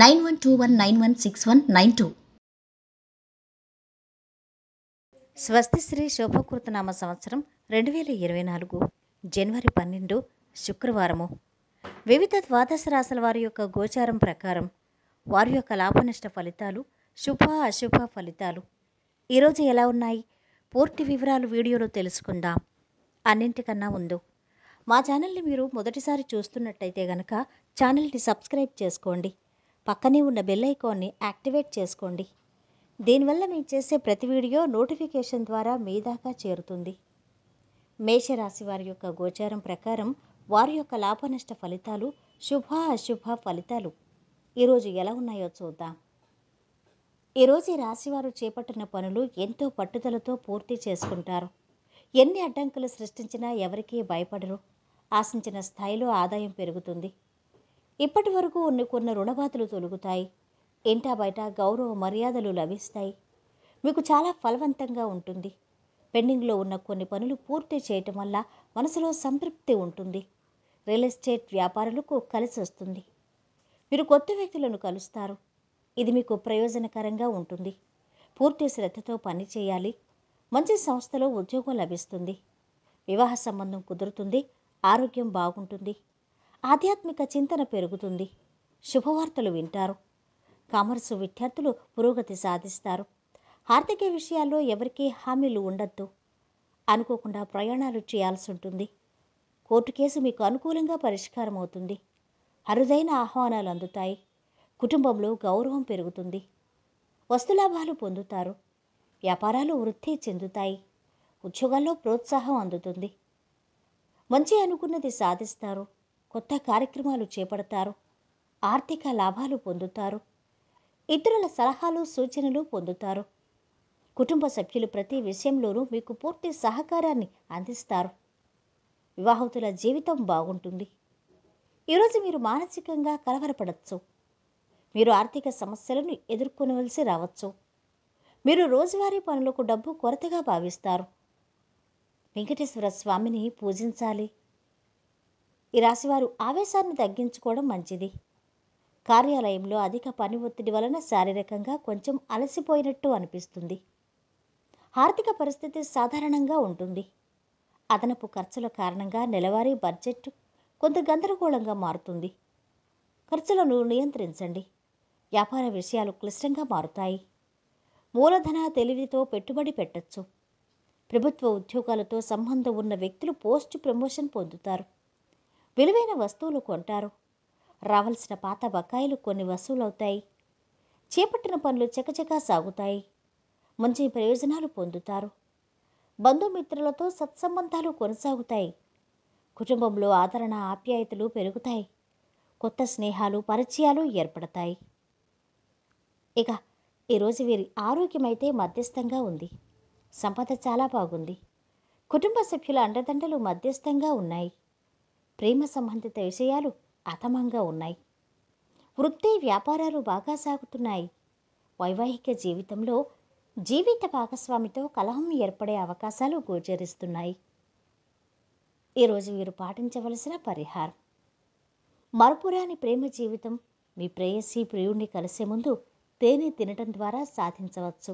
nine one two one nine one six one nine two స్వస్తిశ్రీ శోభకృతనామ సంవత్సరం రెండు వేల ఇరవై నాలుగు జనవరి పన్నెండు శుక్రవారము వివిధ ద్వాదశ రాశుల వారి యొక్క గోచారం ప్రకారం వారి యొక్క లాభనష్ట ఫలితాలు శుభ అశుభ ఫలితాలు ఈరోజు ఎలా ఉన్నాయి పూర్తి వివరాలు వీడియోలో తెలుసుకుందాం అన్నింటికన్నా ముందు మా ఛానల్ని మీరు మొదటిసారి చూస్తున్నట్టయితే గనక ఛానల్ని సబ్స్క్రైబ్ చేసుకోండి పక్కనే ఉన్న బెల్ ఐకాన్ని యాక్టివేట్ చేసుకోండి దీనివల్ల మేము చేసే ప్రతి వీడియో నోటిఫికేషన్ ద్వారా మీ దాకా చేరుతుంది మేషరాశి వారి యొక్క గోచారం ప్రకారం వారి యొక్క లాభనష్ట ఫలితాలు శుభ అశుభ ఫలితాలు ఈరోజు ఎలా ఉన్నాయో చూద్దాం ఈరోజు రాశివారు చేపట్టిన పనులు ఎంతో పట్టుదలతో పూర్తి చేసుకుంటారు ఎన్ని అడ్డంకులు సృష్టించినా ఎవరికీ భయపడరు ఆశించిన స్థాయిలో ఆదాయం పెరుగుతుంది ఇప్పటి వరకు ఉన్న రుణబాధలు తొలుగుతాయి ఇంటా బయట గౌరవ మర్యాదలు లభిస్తాయి మీకు చాలా ఫలవంతంగా ఉంటుంది పెండింగ్లో ఉన్న కొన్ని పనులు పూర్తి చేయటం వల్ల మనసులో సంతృప్తి ఉంటుంది రియల్ ఎస్టేట్ వ్యాపారులకు కలిసి వస్తుంది మీరు కొత్త వ్యక్తులను కలుస్తారు ఇది మీకు ప్రయోజనకరంగా ఉంటుంది పూర్తి శ్రద్ధతో పనిచేయాలి మంచి సంస్థలో ఉద్యోగం లభిస్తుంది వివాహ సంబంధం కుదురుతుంది ఆరోగ్యం బాగుంటుంది ఆధ్యాత్మిక చింతన పెరుగుతుంది శుభవార్తలు వింటారు కామర్సు విద్యార్థులు పురోగతి సాధిస్తారు ఆర్థిక విషయాల్లో ఎవరికీ హామీలు ఉండొద్దు అనుకోకుండా ప్రయాణాలు చేయాల్సి ఉంటుంది కోర్టు కేసు మీకు అనుకూలంగా పరిష్కారం అవుతుంది అరుదైన ఆహ్వానాలు అందుతాయి కుటుంబంలో గౌరవం పెరుగుతుంది వస్తులాభాలు పొందుతారు వ్యాపారాలు వృద్ధి చెందుతాయి ఉద్యోగాల్లో ప్రోత్సాహం అందుతుంది మంచి అనుకున్నది సాధిస్తారు కొత్త కార్యక్రమాలు చేపడతారు ఆర్థిక లాభాలు పొందుతారు ఇతరుల సలహాలు సూచనలు పొందుతారు కుటుంబ సభ్యులు ప్రతి విషయంలోనూ మీకు పూర్తి సహకారాన్ని అందిస్తారు వివాహితుల జీవితం బాగుంటుంది ఈరోజు మీరు మానసికంగా కలవరపడవచ్చు మీరు ఆర్థిక సమస్యలను ఎదుర్కొనవలసి రావచ్చు మీరు రోజువారీ పనులకు డబ్బు కొరతగా భావిస్తారు వెంకటేశ్వర స్వామిని పూజించాలి ఈ రాశివారు ఆవేశాన్ని తగ్గించుకోవడం మంచిది కార్యాలయంలో అధిక పని ఒత్తిడి వలన శారీరకంగా కొంచెం అలసిపోయినట్టు అనిపిస్తుంది ఆర్థిక పరిస్థితి సాధారణంగా ఉంటుంది అదనపు ఖర్చుల కారణంగా నెలవారీ బడ్జెట్ కొంత గందరగోళంగా మారుతుంది ఖర్చులను నియంత్రించండి వ్యాపార విషయాలు క్లిష్టంగా మారుతాయి మూలధన తెలివితో పెట్టుబడి పెట్టచ్చు ప్రభుత్వ ఉద్యోగాలతో సంబంధం ఉన్న వ్యక్తులు పోస్ట్ ప్రమోషన్ పొందుతారు విలువైన వస్తువులు కొంటారు రావాల్సిన పాత బకాయిలు కొన్ని వసూలవుతాయి చేపట్టిన పనులు చకచకా సాగుతాయి మంచి ప్రయోజనాలు పొందుతారు బంధుమిత్రులతో సత్సంబంధాలు కొనసాగుతాయి కుటుంబంలో ఆదరణ ఆప్యాయతలు పెరుగుతాయి కొత్త స్నేహాలు పరిచయాలు ఏర్పడతాయి ఇక ఈరోజు వీరి ఆరోగ్యమైతే మధ్యస్థంగా ఉంది సంపద చాలా బాగుంది కుటుంబ సభ్యుల అండదండలు మధ్యస్థంగా ఉన్నాయి ప్రేమ సంబంధిత విషయాలు అతమంగా ఉన్నాయి వృత్తి వ్యాపారాలు బాగా సాగుతున్నాయి వైవాహిక జీవితంలో జీవిత భాగస్వామితో కలహం ఏర్పడే అవకాశాలు గోచరిస్తున్నాయి ఈరోజు మీరు పాటించవలసిన పరిహారం మరపురాని ప్రేమ జీవితం మీ ప్రేయసి ప్రియుణ్ణి కలిసే ముందు తేనె తినటం ద్వారా సాధించవచ్చు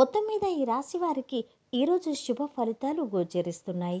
మొత్తం మీద ఈ రాశి వారికి ఈరోజు శుభ ఫలితాలు గోచరిస్తున్నాయి